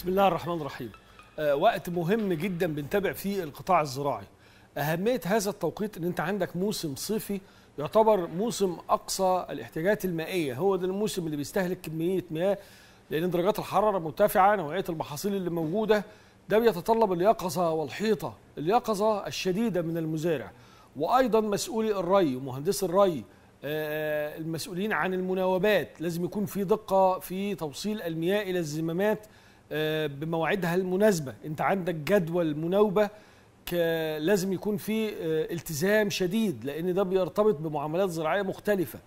بسم الله الرحمن الرحيم آه، وقت مهم جدا بنتابع فيه القطاع الزراعي أهمية هذا التوقيت أن أنت عندك موسم صيفي يعتبر موسم أقصى الاحتياجات المائية هو ده الموسم اللي بيستهلك كمية مياه لأن درجات الحرارة مرتفعة نوعية المحاصيل اللي موجودة ده بيتطلب اليقظة والحيطة اليقظة الشديدة من المزارع وأيضا مسؤولي الري ومهندس الري آه، آه، المسؤولين عن المناوبات لازم يكون في دقة في توصيل المياه إلى الزمامات آه، بمواعيدها المناسبه انت عندك جدول مناوبه لازم يكون في آه، التزام شديد لان ده بيرتبط بمعاملات زراعيه مختلفه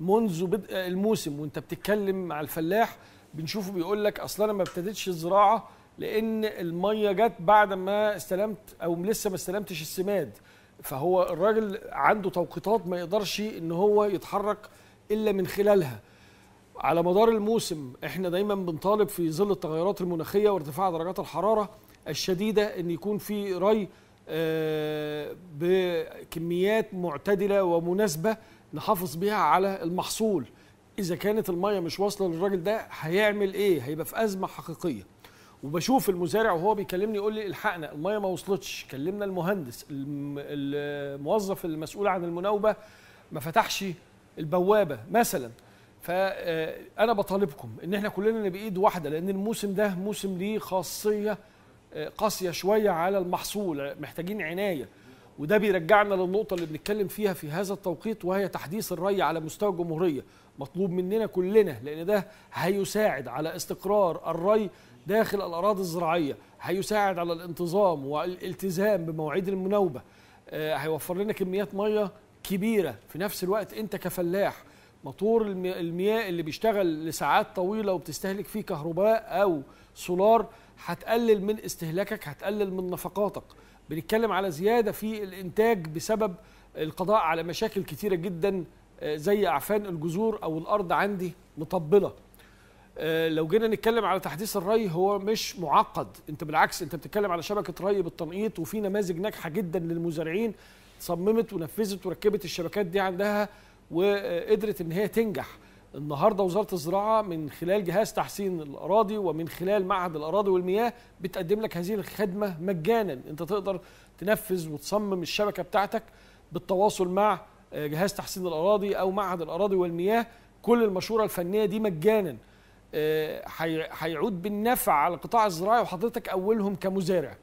منذ بدء الموسم وانت بتتكلم مع الفلاح بنشوفه بيقول لك اصل انا ما ابتديتش الزراعه لان الميه جت بعد ما استلمت او لسه ما استلمتش السماد فهو الراجل عنده توقيتات ما يقدرش ان هو يتحرك الا من خلالها على مدار الموسم احنا دايما بنطالب في ظل التغيرات المناخيه وارتفاع درجات الحراره الشديده ان يكون في ري آه، بكميات معتدله ومناسبه نحافظ بيها على المحصول اذا كانت الميه مش واصله للراجل ده هيعمل ايه هيبقى في ازمه حقيقيه وبشوف المزارع وهو بيكلمني يقول لي الحقنا الميه ما وصلتش كلمنا المهندس الموظف المسؤول عن المناوبه ما فتحش البوابه مثلا فانا آه، بطالبكم ان احنا كلنا نبقى ايد واحده لان الموسم ده موسم ليه خاصيه آه، قاسيه شويه على المحصول محتاجين عنايه وده بيرجعنا للنقطه اللي بنتكلم فيها في هذا التوقيت وهي تحديث الري على مستوى الجمهوريه مطلوب مننا كلنا لان ده هيساعد على استقرار الري داخل الاراضي الزراعيه هيساعد على الانتظام والالتزام بمواعيد المناوبه آه، هيوفر لنا كميات ميه كبيره في نفس الوقت انت كفلاح موتور المياه اللي بيشتغل لساعات طويله وبتستهلك فيه كهرباء او سولار هتقلل من استهلاكك هتقلل من نفقاتك بنتكلم على زياده في الانتاج بسبب القضاء على مشاكل كتيره جدا آه، زي اعفان الجذور او الارض عندي مطبله آه، لو جينا نتكلم على تحديث الري هو مش معقد انت بالعكس انت بتتكلم على شبكه ري بالتنقيط وفي نماذج ناجحه جدا للمزارعين صممت ونفذت وركبت الشبكات دي عندها وقدرت ان هي تنجح النهارده وزاره الزراعه من خلال جهاز تحسين الاراضي ومن خلال معهد الاراضي والمياه بتقدم لك هذه الخدمه مجانا انت تقدر تنفذ وتصمم الشبكه بتاعتك بالتواصل مع آه، جهاز تحسين الاراضي او معهد الاراضي والمياه كل المشوره الفنيه دي مجانا آه، هيعود بالنفع على القطاع الزراعي وحضرتك اولهم كمزارع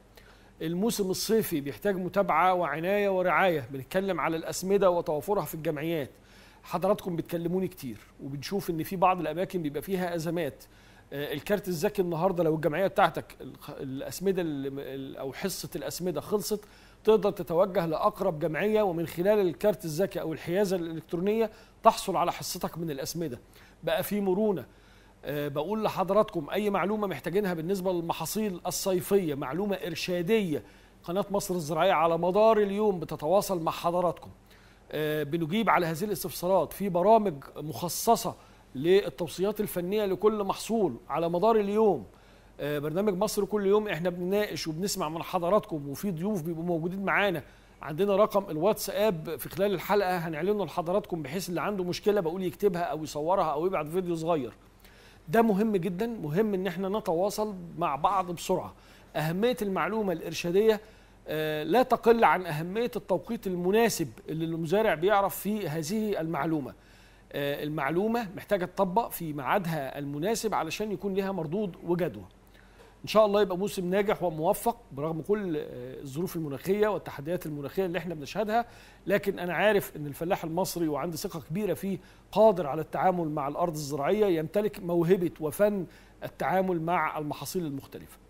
الموسم الصيفي بيحتاج متابعه وعنايه ورعايه بنتكلم على الاسمده وتوفرها في الجمعيات حضراتكم بتكلموني كتير وبنشوف ان في بعض الاماكن بيبقى فيها ازمات آه، الكارت الذكي النهارده لو الجمعيه بتاعتك الاسمده او حصه الاسمده خلصت تقدر تتوجه لاقرب جمعيه ومن خلال الكارت الذكي او الحيازه الالكترونيه تحصل على حصتك من الاسمده بقى في مرونه آه، بقول لحضراتكم اي معلومه محتاجينها بالنسبه للمحاصيل الصيفيه معلومه ارشاديه قناه مصر الزراعيه على مدار اليوم بتتواصل مع حضراتكم آه، بنجيب على هذه الاستفسارات في برامج مخصصه للتوصيات الفنيه لكل محصول على مدار اليوم آه، برنامج مصر كل يوم احنا بنناقش وبنسمع من حضراتكم وفي ضيوف بيبقوا موجودين معانا عندنا رقم الواتساب في خلال الحلقه هنعلنه لحضراتكم بحيث اللي عنده مشكله بقول يكتبها او يصورها او يبعت فيديو صغير ده مهم جدا مهم ان احنا نتواصل مع بعض بسرعه اهميه المعلومه الارشاديه آه، لا تقل عن اهميه التوقيت المناسب اللي المزارع بيعرف فيه هذه المعلومه آه، المعلومه محتاجه تطبق في ميعادها المناسب علشان يكون لها مردود وجدوى ان شاء الله يبقى موسم ناجح وموفق برغم كل آه، الظروف المناخيه والتحديات المناخيه اللي احنا بنشهدها لكن انا عارف ان الفلاح المصري وعندي ثقه كبيره فيه قادر على التعامل مع الارض الزراعيه يمتلك موهبه وفن التعامل مع المحاصيل المختلفه